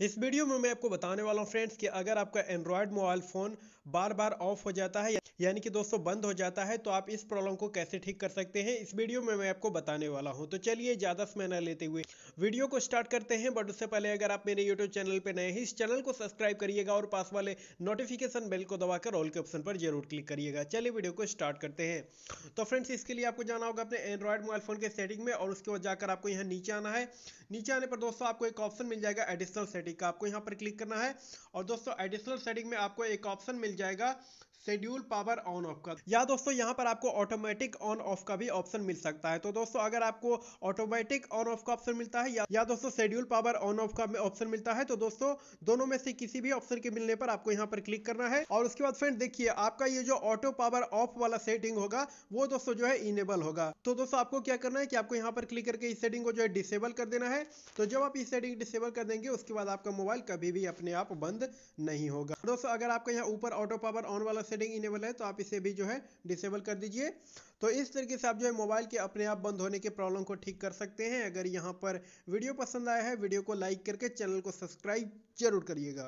इस वीडियो में मैं आपको बताने वाला हूँ फ्रेंड्स कि अगर आपका एंड्रॉयड मोबाइल फ़ोन बार बार ऑफ हो जाता है या यानी कि दोस्तों बंद हो जाता है तो आप इस प्रॉब्लम को कैसे ठीक कर सकते हैं इस वीडियो में मैं आपको बताने वाला हूं तो चलिए ज़्यादा समय न लेते हुए वीडियो को स्टार्ट करते हैं बट उससे पहले अगर आप मेरे यूट्यूब चैनल पर नए हैं इस चैनल को सब्सक्राइब करिएगा और पास वाले नोटिफिकेशन बेल को दबाकर ऑल के ऑप्शन पर जरूर क्लिक करिएगा चलिए वीडियो को स्टार्ट करते हैं तो फ्रेंड्स इसके लिए आपको जाना होगा अपने एंड्रॉइड मोबाइल फोन के सेटिंग में और उसके बाद जाकर आपको यहाँ नीचे आना है नीचे आने पर दोस्तों आपको एक ऑप्शन मिल जाएगा एडिशनल सेटिंग का आपको यहाँ पर क्लिक करना है और दोस्तों एडिशनल सेटिंग में आपको एक ऑप्शन मिल जाएगा schedule power power on off का या दोस्तों यहाँ पर आपको ऑटोमेटिक ऑन ऑफ का भी ऑप्शन मिल सकता है तो दोस्तों अगर आपको ऑटोमेटिक ऑन ऑफ का ऑप्शन मिलता है या, या दोस्तों शेड्यूल पावर ऑन ऑफ का ऑप्शन मिलता है तो दोस्तों दोनों में से किसी भी ऑप्शन के मिलने पर आपको यहाँ पर क्लिक करना है और उसके बाद फ्रेंड देखिए आपका ये जो ऑटो पावर ऑफ वाला सेटिंग होगा वो दोस्तों जो है इनेबल होगा तो दोस्तों आपको क्या करना है कि आपको यहाँ पर क्लिक करके इस सेटिंग को जो है डिसेबल कर देना है तो जब आप इस सेटिंग डिसेबल कर देंगे उसके बाद आपका मोबाइल कभी भी अपने आप बंद नहीं होगा दोस्तों अगर आपका यहाँ ऊपर ऑटो पावर ऑन वाला सेटिंग इनेबल है तो आप इसे भी जो है डिसेबल कर दीजिए तो इस तरीके से आप जो है मोबाइल के अपने आप बंद होने के प्रॉब्लम को ठीक कर सकते हैं अगर यहाँ पर वीडियो पसंद आया है वीडियो को लाइक करके चैनल को सब्सक्राइब जरूर करिएगा